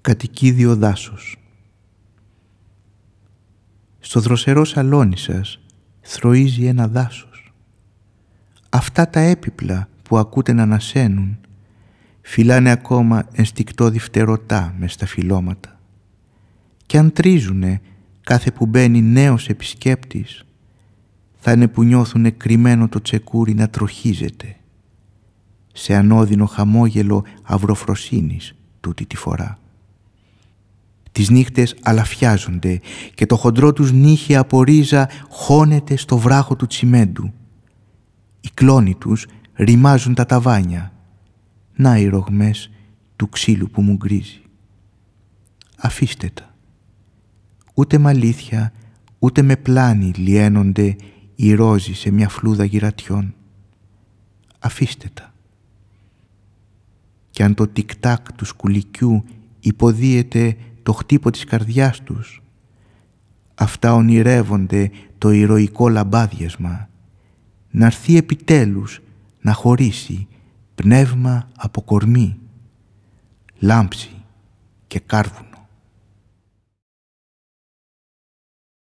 κατοικίδιο δάσος. Στο δροσερό σαλόνι σας θροίζει ένα δάσος. Αυτά τα έπιπλα που ακούτε να ανασένουν φυλάνε ακόμα ενστικτόδη φτερωτά μες στα φυλώματα και αν τρίζουνε κάθε που μπαίνει νέος επισκέπτης θα είναι που νιώθουνε κρυμμένο το τσεκούρι να τροχίζεται σε ανώδυνο χαμόγελο αυροφροσύνης τούτη τη φορά. Τις νύχτες αλαφιάζονται και το χοντρό τους νύχι από ρίζα χώνεται στο βράχο του τσιμέντου. Οι κλόνοι τους ρημάζουν τα ταβάνια. Να οι ρογμές του ξύλου που μου γκρίζει. Αφήστε τα. Ούτε αλήθεια ούτε με πλάνη λιένονται οι ρόζοι σε μια φλούδα γυρατιών. Αφήστε τα. Και αν το τικτάκ του σκουλικιού υποδίεται το χτύπο της καρδιάς τους. Αυτά ονειρεύονται το ηρωικό λαμπάδιασμα. Να έρθει επιτέλους να χωρίσει πνεύμα από κορμί, λάμψη και κάρβουν.